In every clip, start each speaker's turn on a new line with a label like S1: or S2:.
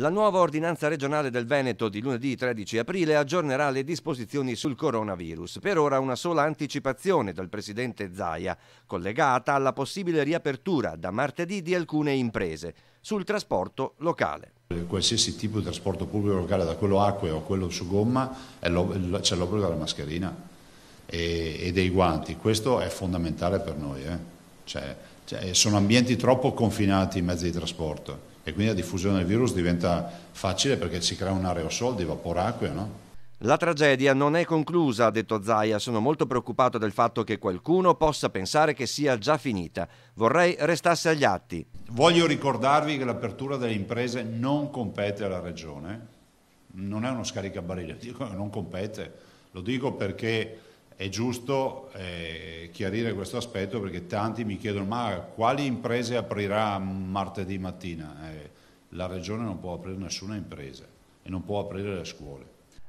S1: La nuova ordinanza regionale del Veneto di lunedì 13 aprile aggiornerà le disposizioni sul coronavirus. Per ora una sola anticipazione dal presidente Zaia, collegata alla possibile riapertura da martedì di alcune imprese sul trasporto
S2: locale. Qualsiasi tipo di trasporto pubblico locale, da quello acqueo a quello su gomma, c'è l'obbligo della mascherina e, e, dei guanti. Questo è fondamentale per noi. Eh? Cioè, cioè, sono ambienti troppo confinati i mezzi di trasporto e quindi la diffusione del virus diventa facile perché si crea un aerosol di vaporacque, no? La tragedia
S1: non è conclusa, ha detto Zaia. Sono molto preoccupato del fatto che qualcuno possa pensare che
S2: sia già finita. Vorrei restasse agli atti. Voglio ricordarvi che l'apertura delle imprese non compete alla Regione, non è uno scaricabarile, dico che non compete. Lo dico perché è giusto eh, chiarire questo aspetto perché tanti mi chiedono ma quali imprese aprirà martedì mattina? Eh, la Regione non può aprire nessuna impresa e non può aprire le scuole.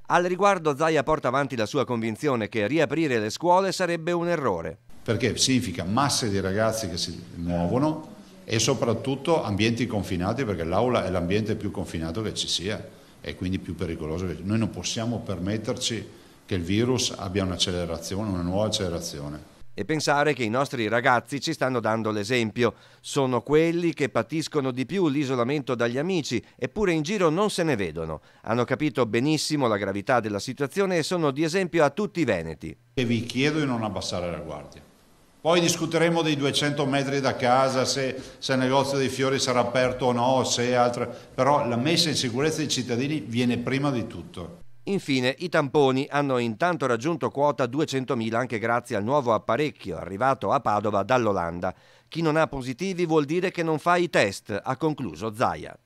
S2: Al riguardo Zaia
S1: porta avanti la sua convinzione che riaprire le scuole sarebbe un errore.
S2: Perché significa masse di ragazzi che si muovono e soprattutto ambienti confinati perché l'aula è l'ambiente più confinato che ci sia e quindi più pericoloso. Noi non possiamo permetterci che il virus abbia un'accelerazione, una nuova accelerazione
S1: e pensare che i nostri ragazzi ci stanno dando l'esempio. Sono quelli che patiscono di più l'isolamento dagli amici, eppure in giro non se ne vedono. Hanno capito benissimo la gravità della situazione e
S2: sono di esempio a tutti i veneti. E vi chiedo di non abbassare la guardia. Poi discuteremo dei 200 metri da casa, se, se, il negozio dei fiori sarà aperto o no, se altro. però la messa in sicurezza dei cittadini viene prima di tutto. Infine, i tamponi
S1: hanno intanto raggiunto quota 200.000 anche grazie al nuovo apparecchio arrivato a Padova dall'Olanda. Chi non ha positivi vuol dire che non fa i test, ha concluso Zaia.